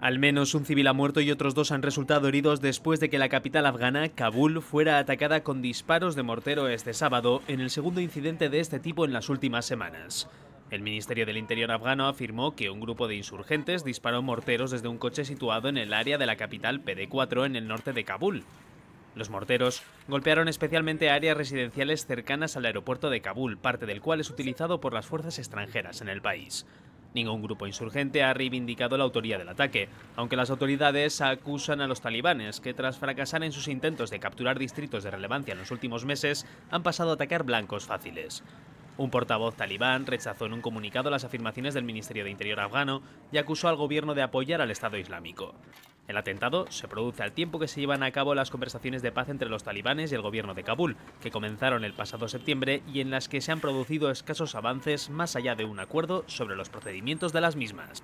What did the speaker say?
Al menos un civil ha muerto y otros dos han resultado heridos después de que la capital afgana, Kabul, fuera atacada con disparos de mortero este sábado en el segundo incidente de este tipo en las últimas semanas. El Ministerio del Interior afgano afirmó que un grupo de insurgentes disparó morteros desde un coche situado en el área de la capital PD4 en el norte de Kabul. Los morteros golpearon especialmente áreas residenciales cercanas al aeropuerto de Kabul, parte del cual es utilizado por las fuerzas extranjeras en el país. Ningún grupo insurgente ha reivindicado la autoría del ataque, aunque las autoridades acusan a los talibanes que tras fracasar en sus intentos de capturar distritos de relevancia en los últimos meses, han pasado a atacar blancos fáciles. Un portavoz talibán rechazó en un comunicado las afirmaciones del Ministerio de Interior afgano y acusó al gobierno de apoyar al Estado Islámico. El atentado se produce al tiempo que se llevan a cabo las conversaciones de paz entre los talibanes y el gobierno de Kabul, que comenzaron el pasado septiembre y en las que se han producido escasos avances más allá de un acuerdo sobre los procedimientos de las mismas.